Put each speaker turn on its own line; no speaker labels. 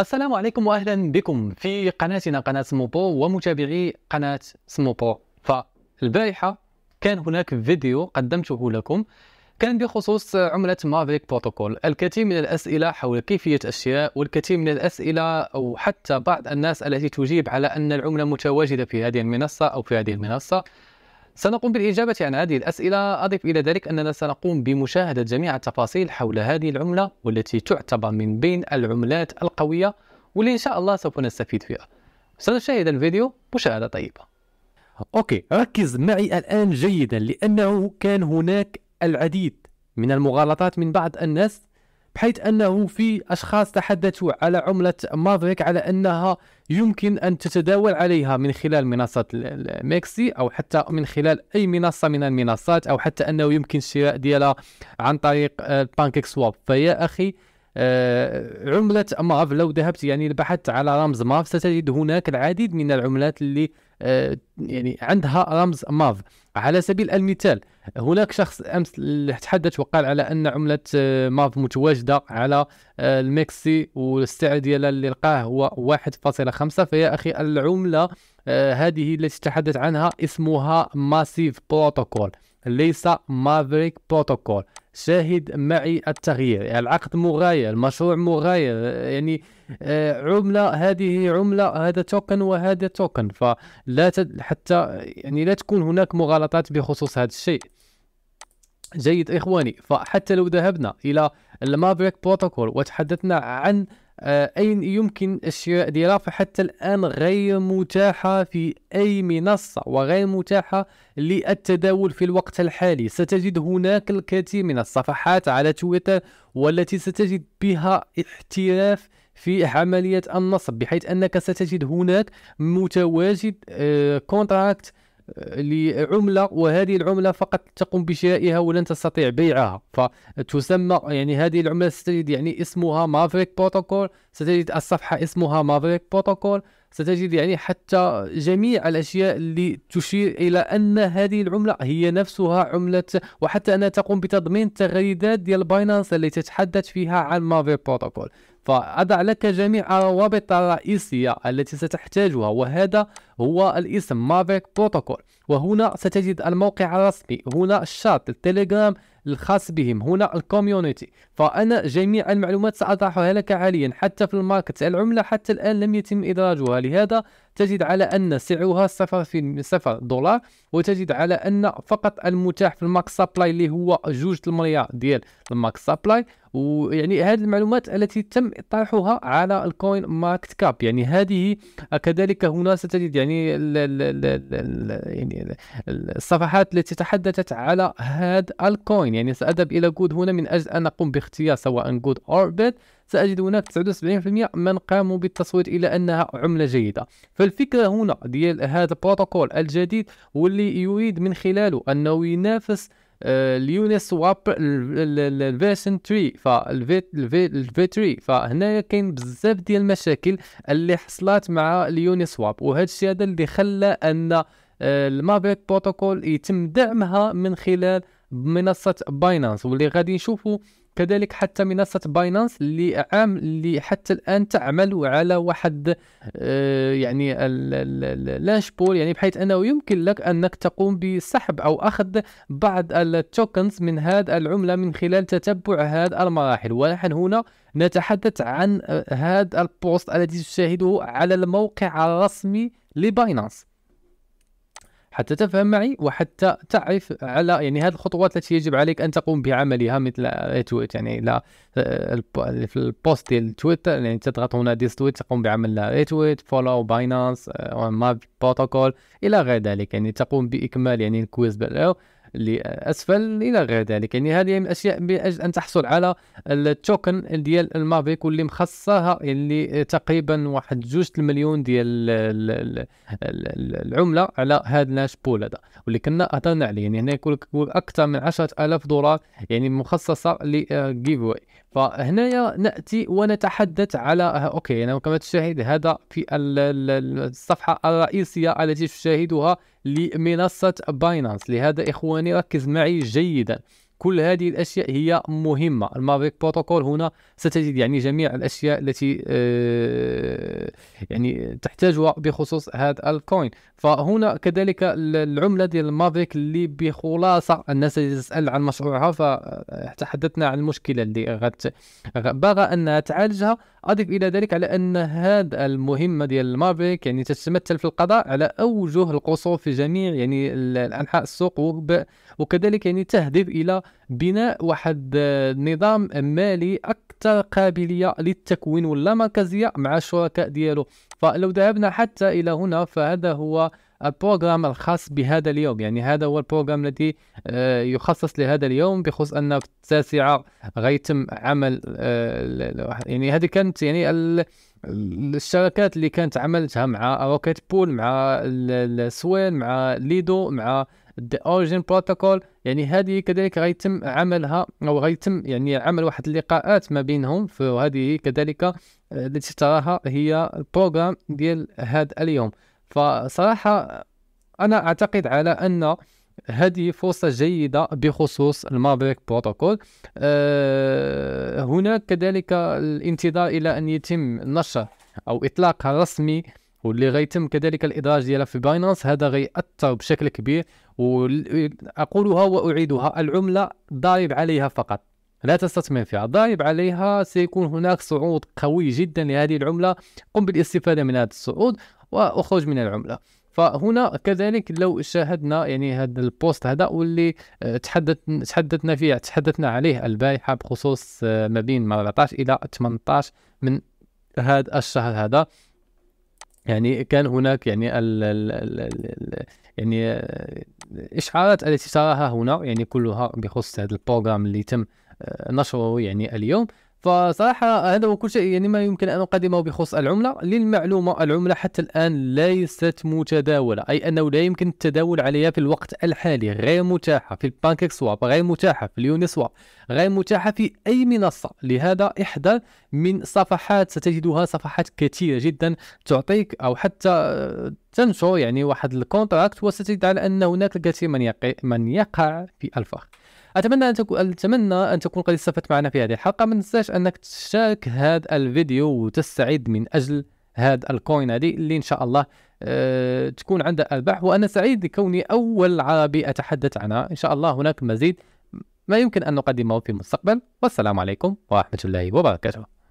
السلام عليكم واهلا بكم في قناتنا قناه سموبو ومتابعي قناه سموبو فالبارحه كان هناك فيديو قدمته لكم كان بخصوص عملة مافريك بروتوكول الكثير من الأسئلة حول كيفية أشياء والكثير من الأسئلة أو حتى بعض الناس التي تجيب على أن العملة متواجدة في هذه المنصة أو في هذه المنصة سنقوم بالإجابة عن هذه الأسئلة أضف إلى ذلك أننا سنقوم بمشاهدة جميع التفاصيل حول هذه العملة والتي تعتبر من بين العملات القوية واللي إن شاء الله سوف نستفيد فيها سنشاهد الفيديو مشاهدة طيبة أوكي ركز معي الآن جيدا لأنه كان هناك العديد من المغالطات من بعض الناس بحيث أنه في أشخاص تحدثوا على عملة مافريك على أنها يمكن أن تتداول عليها من خلال منصة ميكسي أو حتى من خلال أي منصة من المنصات أو حتى أنه يمكن الشراء ديالها عن طريق البانكيك آه، سواب فيا أخي آه عملة ماف لو ذهبت يعني بحثت على رمز ماف ستجد هناك العديد من العملات اللي يعني عندها رمز ماف على سبيل المثال هناك شخص امس تحدث وقال على ان عمله آه، ماف متواجده على آه، المكسي والسعر ديالها اللي لقاه هو 1.5 فيا اخي العمله آه، هذه التي تحدث عنها اسمها ماسيف بروتوكول ليس مافريك بروتوكول شاهد معي التغيير يعني العقد مغاير المشروع مغاير يعني آه، عملة هذه عملة هذا توكن وهذا توكن فلا تد حتى يعني لا تكون هناك مغالطات بخصوص هذا الشيء جيد إخواني فحتى لو ذهبنا إلى المافريك بروتوكول وتحدثنا عن آه، أين يمكن الشراء ديالها فحتى الآن غير متاحة في أي منصة وغير متاحة للتداول في الوقت الحالي ستجد هناك الكثير من الصفحات على تويتر والتي ستجد بها احتراف في عملية النصب بحيث أنك ستجد هناك متواجد كونتراكت آه، لعملة وهذه العملة فقط تقوم بشرائها ولن تستطيع بيعها فتسمى يعني هذه العملة ستجد يعني اسمها مافريك بروتوكول ستجد الصفحة اسمها مافريك بروتوكول ستجد يعني حتى جميع الاشياء اللي تشير الى ان هذه العمله هي نفسها عمله وحتى انها تقوم بتضمين تغريدات ديال باينانس اللي تتحدث فيها عن مافير بروتوكول فأضع لك جميع الروابط الرئيسية التي ستحتاجها وهذا هو الاسم مافيك بروتوكول وهنا ستجد الموقع الرسمي هنا الشات التليجرام الخاص بهم هنا الكوميونيتي فأنا جميع المعلومات سأضعها لك عاليا حتى في الماركت العملة حتى الآن لم يتم إدراجها لهذا تجد على أن سعرها صفر في صفر دولار وتجد على أن فقط المتاح في الماكس سبلاي اللي هو جوج المليار ديال الماكس سبلاي ويعني هذه المعلومات التي تم طرحها على الكوين ماركت كاب يعني هذه كذلك هنا ستجد يعني ال ال ال يعني الصفحات التي تحدثت على هذا الكوين يعني سأذهب إلى جود هنا من أجل أن أقوم باختيار سواء جود اور بيت سأجد هناك 79% من قاموا بالتصويت إلى أنها عملة جيدة فالفكرة هنا ديال هذا البروتوكول الجديد واللي يريد من خلاله أنه ينافس اليوني سواب الفيرسن 3 فالفي الفي 3 فهنايا كاين بزاف ديال المشاكل اللي حصلت مع اليوني سواب وهذا الشيء هذا اللي خلى ان آه، المافيك بروتوكول يتم دعمها من خلال منصه باينانس واللي غادي نشوفوا كذلك حتى منصة باينانس اللي عام اللي حتى الآن تعمل على واحد آه، يعني اللانش بول يعني بحيث أنه يمكن لك أنك تقوم بسحب أو أخذ بعض التوكنز من هذه العملة من خلال تتبع هذه المراحل ونحن هنا نتحدث عن آه، هذا البوست الذي تشاهده على الموقع الرسمي لباينانس حتى تفهم معي وحتى تعرف على يعني هذه الخطوات التي يجب عليك ان تقوم بعملها مثل ريتويت يعني لا آه، في البوست ديال تويتر يعني تضغط هنا ديس تويت تقوم بعمل ريتويت فولو باينانس ماب بروتوكول الى غير ذلك يعني تقوم باكمال يعني الكويز لأسفل إلى غير ذلك يعني هذه من الأشياء من أجل أن تحصل على التوكن ديال المافيك واللي مخصصها يعني تقريبا واحد جوج المليون ديال العملة على هذا بول هذا واللي كنا هضرنا عليه يعني هنا يقول لك أكثر من 10000 دولار يعني مخصصة لجيف واي آه، فهنايا ناتي ونتحدث على آه، اوكي انا كما تشاهد هذا في الصفحه الرئيسيه التي تشاهدها لمنصه باينانس لهذا اخواني ركز معي جيدا كل هذه الاشياء هي مهمه المافيك بروتوكول هنا ستجد يعني جميع الاشياء التي آه، يعني تحتاجها بخصوص هذا الكوين فهنا كذلك العمله ديال المافيك اللي بخلاصه الناس تسال عن مشروعها فتحدثنا عن المشكله اللي غت انها تعالجها اضف الى ذلك على ان هذا المهمه ديال المافيك يعني تتمثل في القضاء على اوجه القصور في جميع يعني انحاء السوق وكذلك يعني تهدف الى بناء واحد آه، نظام مالي اكثر قابليه للتكوين واللامركزيه مع الشركاء ديالو فلو ذهبنا حتى الى هنا فهذا هو البروغرام الخاص بهذا اليوم يعني هذا هو البروغرام الذي آه، يخصص لهذا اليوم بخصوص ان في التاسعه غيتم عمل آه، يعني هذه كانت يعني الشركات اللي كانت عملتها مع روكيت بول مع السوين مع ليدو مع اوريجين بروتوكول يعني هذه كذلك غيتم عملها او غيتم يعني عمل واحد اللقاءات ما بينهم فهذه كذلك آه، التي تراها هي البروغرام ديال هذا اليوم فصراحه انا اعتقد على ان هذه فرصة جيدة بخصوص المابريك بروتوكول أه هناك كذلك الانتظار إلى أن يتم نشر أو إطلاقها رسمي واللي غيتم كذلك الادراج ديالها في باينانس هذا غيأثر بشكل كبير واقولها واعيدها العمله ضارب عليها فقط لا تستثمر فيها ضارب عليها سيكون هناك صعود قوي جدا لهذه العمله قم بالاستفاده من هذا الصعود واخرج من العمله فهنا كذلك لو شاهدنا يعني هذا البوست هذا واللي آه، تحدث تحدثنا فيه تحدثنا عليه البارحه بخصوص آه، ما بين 14 الى 18 من هذا الشهر هذا يعني كان هناك يعني الـ الـ الـ الـ الـ يعني اشعارات التي تراها هنا يعني كلها بخصوص هذا البروجرام اللي تم آه، نشره يعني اليوم فصراحة هذا هو كل شيء يعني ما يمكن أن أقدمه بخصوص العملة للمعلومة العملة حتى الآن ليست متداولة أي أنه لا يمكن التداول عليها في الوقت الحالي غير متاحة في البانكيك سواب غير متاحة في اليوني سواب غير متاحة في أي منصة لهذا احذر من صفحات ستجدها صفحات كثيرة جدا تعطيك أو حتى تنشر يعني واحد الكونتراكت وستجد على أن هناك الكثير من, يقع من يقع في الفخ اتمنى ان تكون اتمنى ان تكون قد استفدت معنا في هذه الحلقه ما تنساش انك تشارك هذا الفيديو وتستعد من اجل هذا الكوين هذه اللي ان شاء الله أه تكون عندها ارباح وانا سعيد لكوني اول عربي اتحدث عنها ان شاء الله هناك مزيد ما يمكن ان نقدمه في المستقبل والسلام عليكم ورحمه الله وبركاته